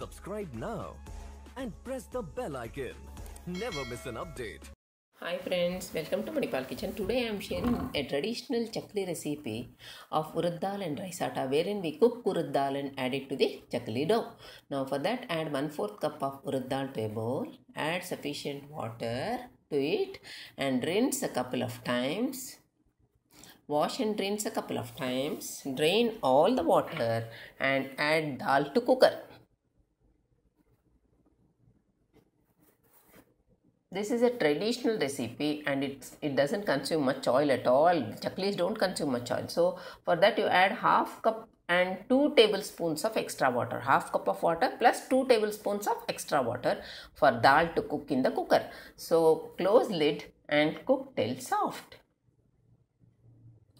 Subscribe now and press the bell icon. Never miss an update. Hi friends, welcome to Manipal Kitchen. Today I am sharing a traditional chakli recipe of urad dal and rice atta wherein we cook urad dal and add it to the chakli dough. Now for that add 1 4th cup of urad dal to a bowl, add sufficient water to it and rinse a couple of times. Wash and rinse a couple of times. Drain all the water and add dal to cooker. This is a traditional recipe and it's, it doesn't consume much oil at all. Chaklis don't consume much oil. So for that you add half cup and 2 tablespoons of extra water half cup of water plus 2 tablespoons of extra water for dal to cook in the cooker so close lid and cook till soft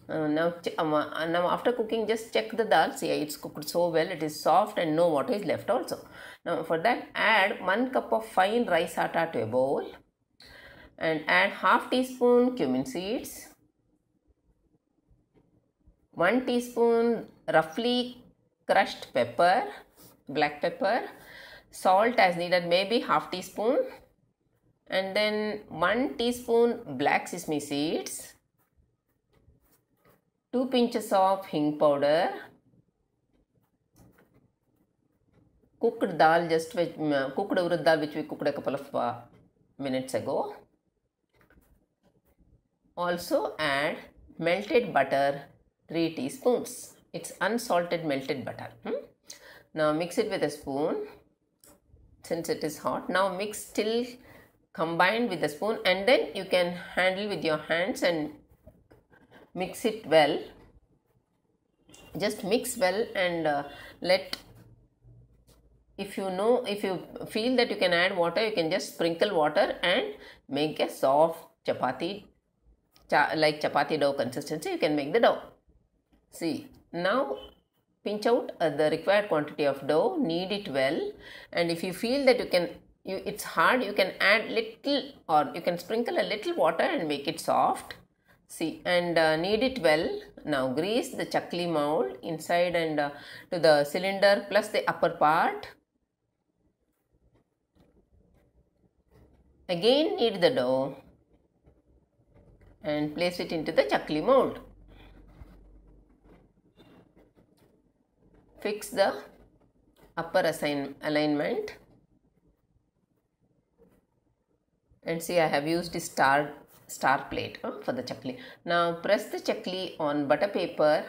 uh, now, um, uh, now after cooking just check the dal see it's cooked so well it is soft and no water is left also now for that add 1 cup of fine rice atta to a bowl and add half teaspoon cumin seeds, 1 teaspoon roughly crushed pepper, black pepper, salt as needed maybe half teaspoon and then 1 teaspoon black sesame seeds, 2 pinches of hing powder, cooked dal just which, uh, cooked urad dal which we cooked a couple of uh, minutes ago also add melted butter 3 teaspoons. It's unsalted melted butter. Hmm? Now mix it with a spoon since it is hot. Now mix till combined with a spoon and then you can handle with your hands and mix it well. Just mix well and uh, let if you know if you feel that you can add water you can just sprinkle water and make a soft chapati like chapati dough consistency, you can make the dough. See, now pinch out uh, the required quantity of dough, knead it well and if you feel that you can, you, it's hard, you can add little or you can sprinkle a little water and make it soft. See, and uh, knead it well. Now grease the chakli mold inside and uh, to the cylinder plus the upper part. Again knead the dough and place it into the chakli mold. Fix the upper assign alignment and see I have used star star plate for the chakli. Now press the chakli on butter paper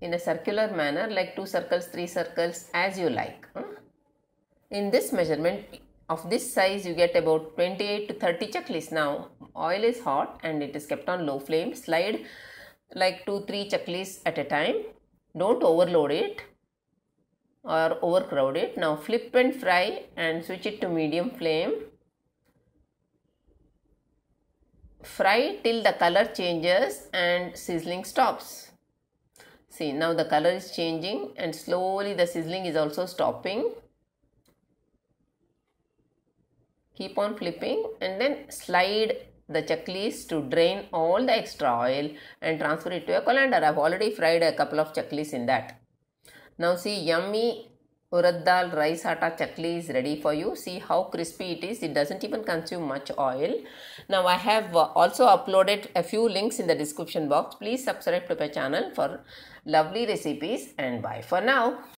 in a circular manner like two circles, three circles as you like. In this measurement of this size, you get about 28 to 30 chaklis. Now, oil is hot and it is kept on low flame. Slide like 2-3 chaklis at a time. Don't overload it or overcrowd it. Now, flip and fry and switch it to medium flame. Fry till the color changes and sizzling stops. See, now the color is changing and slowly the sizzling is also stopping. keep on flipping and then slide the chaklis to drain all the extra oil and transfer it to a colander. I've already fried a couple of chaklis in that. Now see yummy urad dal rice atta chakli is ready for you. See how crispy it is. It doesn't even consume much oil. Now I have uh, also uploaded a few links in the description box. Please subscribe to my channel for lovely recipes and bye for now.